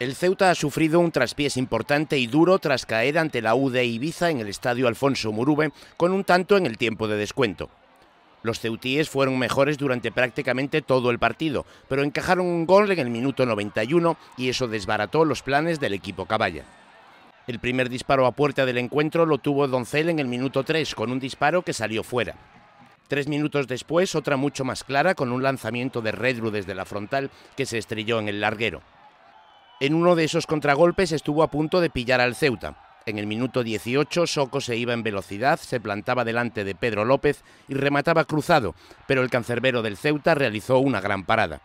El Ceuta ha sufrido un traspiés importante y duro tras caer ante la UD Ibiza en el estadio Alfonso Murube con un tanto en el tiempo de descuento. Los ceutíes fueron mejores durante prácticamente todo el partido, pero encajaron un gol en el minuto 91 y eso desbarató los planes del equipo caballa. El primer disparo a puerta del encuentro lo tuvo Doncel en el minuto 3 con un disparo que salió fuera. Tres minutos después, otra mucho más clara con un lanzamiento de Redru desde la frontal que se estrelló en el larguero. En uno de esos contragolpes estuvo a punto de pillar al Ceuta. En el minuto 18, Soco se iba en velocidad, se plantaba delante de Pedro López y remataba cruzado, pero el cancerbero del Ceuta realizó una gran parada.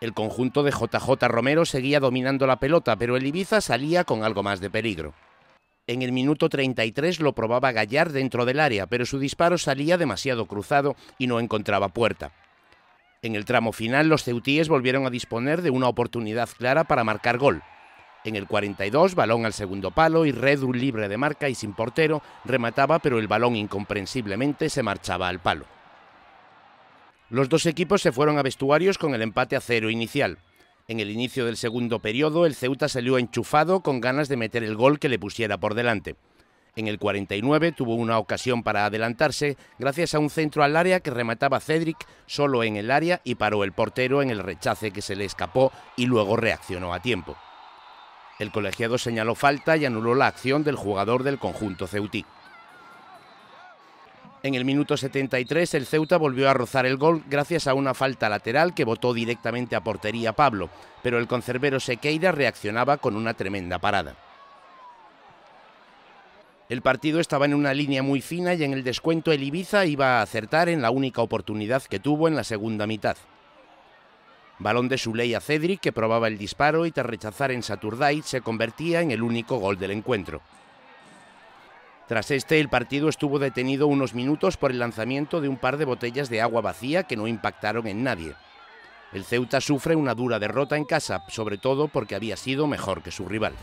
El conjunto de JJ Romero seguía dominando la pelota, pero el Ibiza salía con algo más de peligro. En el minuto 33 lo probaba Gallar dentro del área, pero su disparo salía demasiado cruzado y no encontraba puerta. En el tramo final, los ceutíes volvieron a disponer de una oportunidad clara para marcar gol. En el 42, balón al segundo palo y un libre de marca y sin portero, remataba pero el balón incomprensiblemente se marchaba al palo. Los dos equipos se fueron a vestuarios con el empate a cero inicial. En el inicio del segundo periodo, el Ceuta salió enchufado con ganas de meter el gol que le pusiera por delante. En el 49 tuvo una ocasión para adelantarse gracias a un centro al área que remataba Cedric solo en el área y paró el portero en el rechace que se le escapó y luego reaccionó a tiempo. El colegiado señaló falta y anuló la acción del jugador del conjunto ceutí. En el minuto 73 el Ceuta volvió a rozar el gol gracias a una falta lateral que botó directamente a portería Pablo, pero el conservero Sequeira reaccionaba con una tremenda parada. El partido estaba en una línea muy fina y en el descuento el Ibiza iba a acertar en la única oportunidad que tuvo en la segunda mitad. Balón de Suley a Cedric que probaba el disparo y tras rechazar en Saturday se convertía en el único gol del encuentro. Tras este, el partido estuvo detenido unos minutos por el lanzamiento de un par de botellas de agua vacía que no impactaron en nadie. El Ceuta sufre una dura derrota en casa, sobre todo porque había sido mejor que su rival.